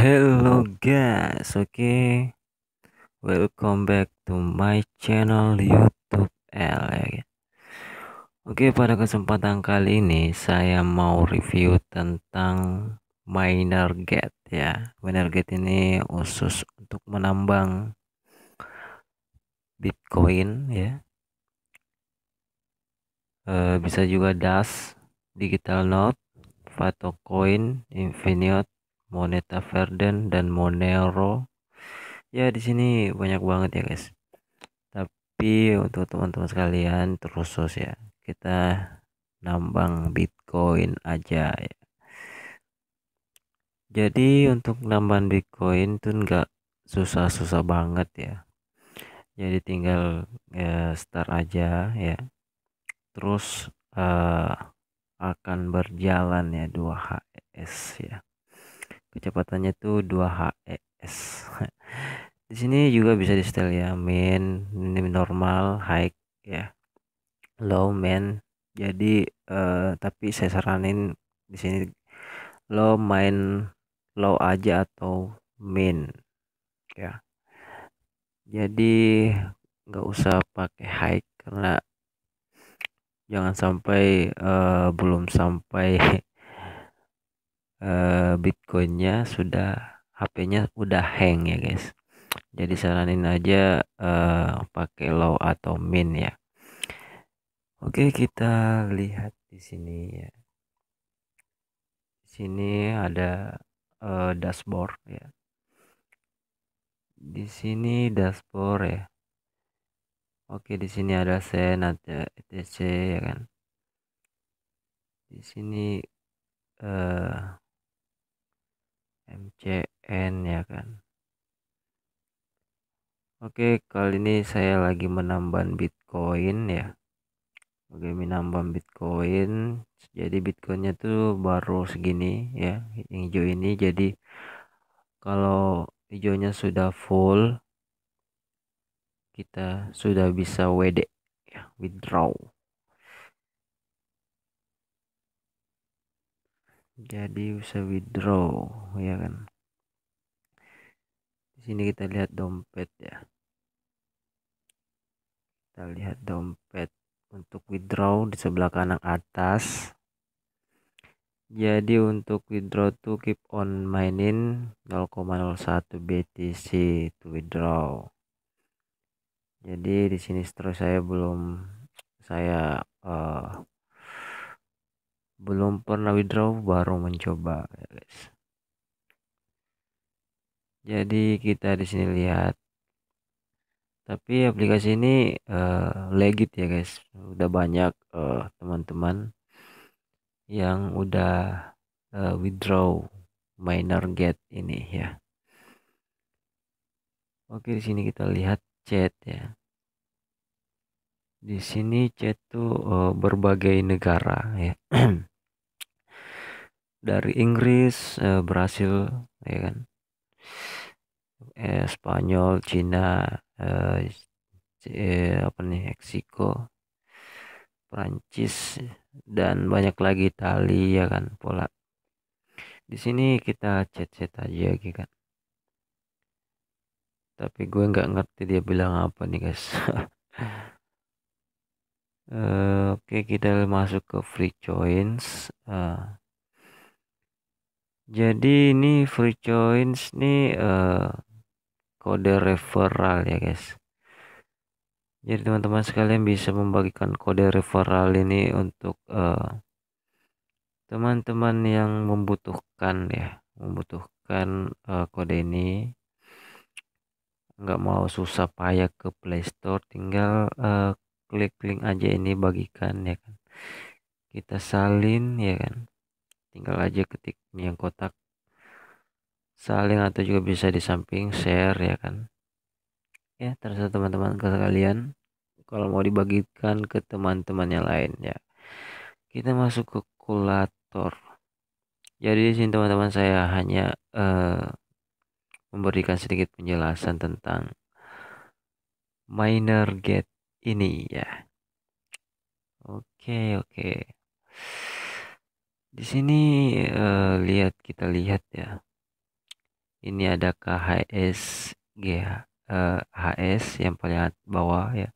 Hello guys, oke okay. Welcome back to my channel YouTube L e Oke, okay, pada kesempatan kali ini saya mau review tentang miner gate ya. Miner gate ini khusus untuk menambang Bitcoin ya. E, bisa juga Dash, digital note, Fatocoin, Infinite Moneta Verden dan Monero ya di sini banyak banget ya guys tapi untuk teman-teman sekalian terusus ya kita nambang Bitcoin aja ya jadi untuk nambang Bitcoin tuh nggak susah-susah banget ya jadi tinggal ya, start aja ya terus uh, akan berjalan ya 2 HS ya kecepatannya tuh 2 hs di sini juga bisa di setel ya min ini normal high ya low main jadi eh, tapi saya saranin di sini low main low aja atau min ya jadi nggak usah pakai high karena jangan sampai uh, belum sampai Eh, Bitcoinnya sudah HP-nya udah hang ya guys jadi saranin aja uh, pakai low atau min ya oke kita lihat di sini ya di sini ada uh, dashboard ya di sini dashboard ya oke di sini ada sen ada etc ya kan di sini uh, MCN ya kan Oke kali ini saya lagi menambah Bitcoin ya Oke menambah Bitcoin jadi Bitcoinnya tuh baru segini ya yang hijau ini jadi kalau hijaunya sudah full kita sudah bisa WD ya withdraw jadi bisa withdraw ya kan di sini kita lihat dompet ya kita lihat dompet untuk withdraw di sebelah kanan atas jadi untuk withdraw to keep on mining 0,01 BTC to withdraw jadi di sini terus saya belum saya uh, belum pernah withdraw baru mencoba ya guys jadi kita di sini lihat tapi aplikasi ini uh, legit ya guys udah banyak eh, teman-teman uh, yang udah uh, withdraw minor get ini ya oke di sini kita lihat chat ya di sini chat tuh uh, berbagai negara ya dari Inggris eh, Brasil ya kan eh, Spanyol Cina eh, eh, apa nih Meksiko Prancis dan banyak lagi tali, ya kan pola di sini kita chat-chat aja gitu kan tapi gue nggak ngerti dia bilang apa nih guys uh, oke okay, kita masuk ke free coins. uh, ah jadi ini free choice nih uh, kode referral ya guys jadi teman-teman sekalian bisa membagikan kode referral ini untuk eh, teman-teman uh, yang membutuhkan ya membutuhkan uh, kode ini Enggak mau susah payah ke Play Store, tinggal uh, klik link aja ini bagikan ya kan kita salin ya kan tinggal aja ketik ini yang kotak saling atau juga bisa di samping share ya kan ya terserah teman-teman ke kalian kalau mau dibagikan ke teman-temannya lain ya kita masuk ke kulator jadi di sini teman-teman saya hanya eh, memberikan sedikit penjelasan tentang minor gate ini ya oke okay, oke okay di sini uh, lihat kita lihat ya ini ada KHS GH uh, eh, HS yang paling bawah ya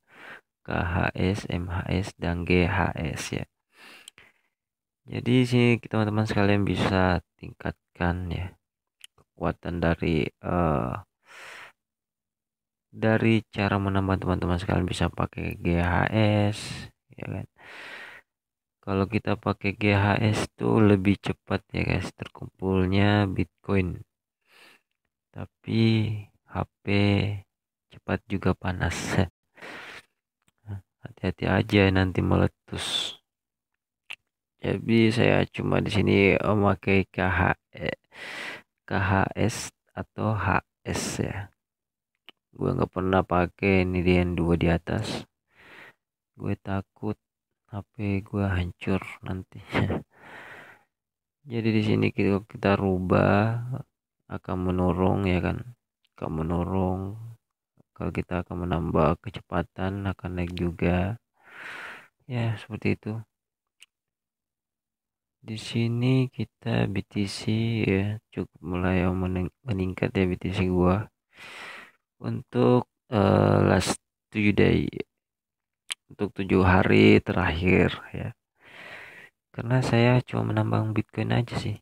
KHS MHS dan GHS ya jadi sini teman-teman sekalian bisa tingkatkan ya kekuatan dari uh, dari cara menambah teman-teman sekalian bisa pakai GHS ya kan kalau kita pakai GHS tuh lebih cepat ya guys terkumpulnya Bitcoin tapi HP cepat juga panas hati-hati aja nanti meletus jadi saya cuma di sini eh, memakai KH eh, KHS atau HS ya gue nggak pernah pakai ini yang dua di atas gue takut HP gue hancur nanti jadi di sini kita, kita rubah akan menurun ya kan akan menurun kalau kita akan menambah kecepatan akan naik juga ya seperti itu di sini kita BTC ya cukup mulai meningkat ya BTC gua untuk uh, last 7 day untuk tujuh hari terakhir ya karena saya cuma menambang Bitcoin aja sih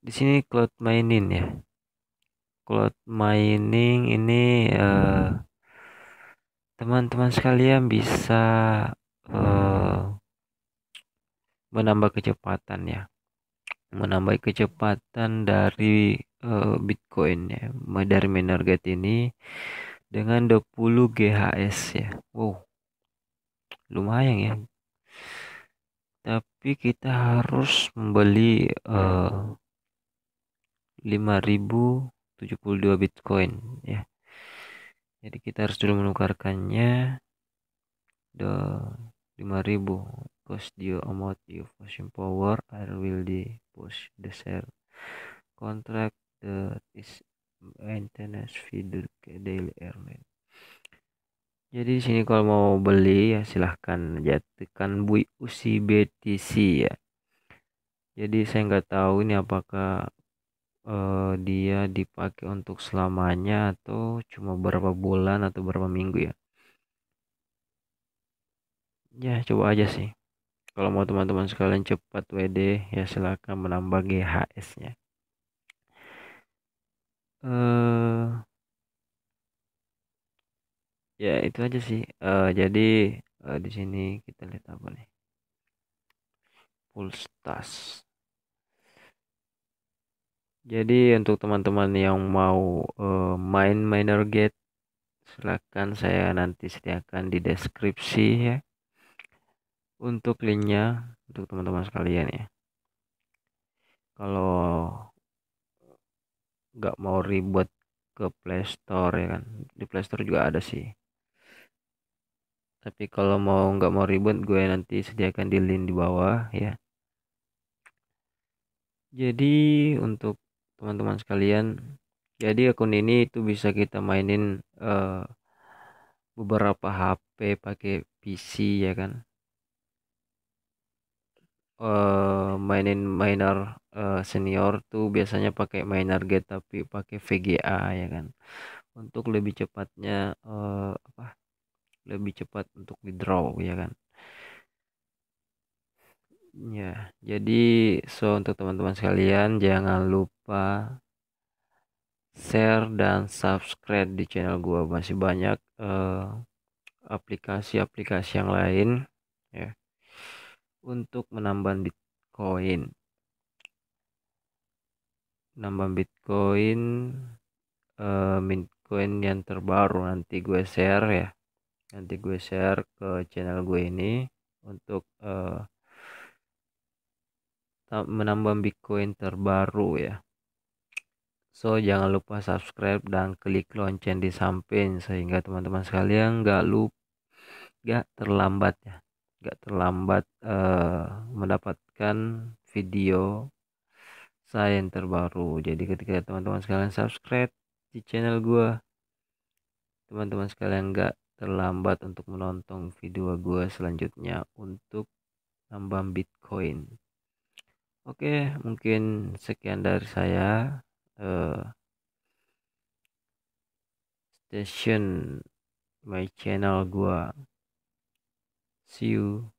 di sini cloud mining ya cloud mining ini eh, teman-teman uh, sekalian bisa uh, menambah kecepatan ya menambah kecepatan dari uh, Bitcoin ya dari minerget ini dengan 20 GHS ya. Wow. Lumayan ya. Tapi kita harus membeli eh, uh, 5072 Bitcoin ya. Jadi kita harus dulu menukarkannya the 5000 cost the amount you pushing power I will the push the share contract that is maintenance fee daily airline jadi di sini kalau mau beli ya silahkan jatuhkan tekan bui usi BTC ya jadi saya nggak tahu ini apakah uh, dia dipakai untuk selamanya atau cuma berapa bulan atau berapa minggu ya ya coba aja sih kalau mau teman-teman sekalian cepat WD ya silahkan menambah GHS nya uh, ya itu aja sih uh, jadi uh, di sini kita lihat apa nih full jadi untuk teman-teman yang mau uh, main minor gate silahkan saya nanti sediakan di deskripsi ya untuk linknya untuk teman-teman sekalian ya kalau nggak mau ribet ke Playstore ya kan di Playstore juga ada sih tapi kalau mau nggak mau ribet gue nanti sediakan di link di bawah ya jadi untuk teman-teman sekalian jadi akun ini itu bisa kita mainin uh, beberapa HP pakai PC ya kan uh, mainin minor uh, senior tuh biasanya pakai minor gate tapi pakai VGA ya kan untuk lebih cepatnya uh, apa lebih cepat untuk di draw ya kan ya jadi so untuk teman-teman sekalian jangan lupa share dan subscribe di channel gua masih banyak eh, aplikasi-aplikasi uh, yang lain ya untuk menambah bitcoin nambah Bitcoin uh, Bitcoin yang terbaru nanti gue share ya nanti gue share ke channel gue ini untuk uh, menambah Bitcoin terbaru ya so jangan lupa subscribe dan klik lonceng di samping sehingga teman-teman sekalian nggak lupa nggak terlambat ya nggak terlambat uh, mendapatkan video saya yang terbaru jadi ketika teman-teman sekalian subscribe di channel gua teman-teman sekalian nggak terlambat untuk menonton video gua selanjutnya untuk nambang bitcoin oke mungkin sekian dari saya uh, eh, station my channel gua see you